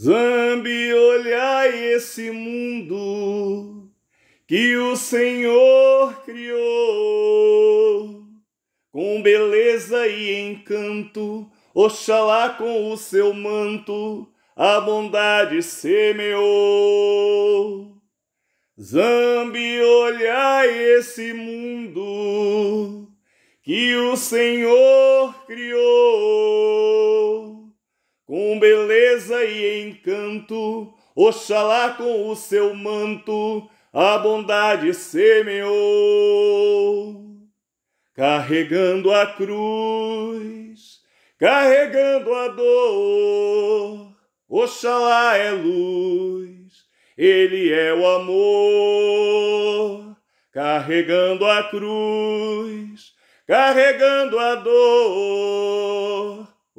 Zambi, olhai esse mundo que o Senhor criou. Com beleza e encanto, Oxalá com o seu manto a bondade semeou. Zambi, olhai esse mundo que o Senhor criou com beleza e encanto, Oxalá com o seu manto a bondade semeou, carregando a cruz, carregando a dor. Oxalá é luz, ele é o amor, carregando a cruz, carregando a dor.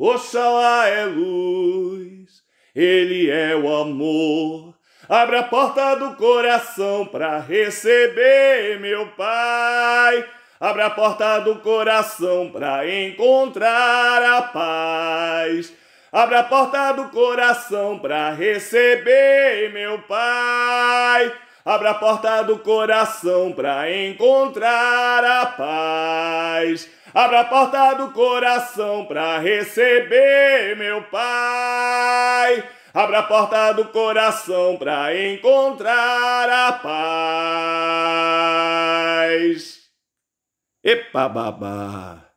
Oxalá é luz, ele é o amor. Abre a porta do coração para receber meu Pai. Abre a porta do coração para encontrar a paz. Abre a porta do coração para receber meu Pai. Abra a porta do coração para encontrar a paz. Abra a porta do coração para receber meu Pai. Abra a porta do coração para encontrar a paz. Epa babá.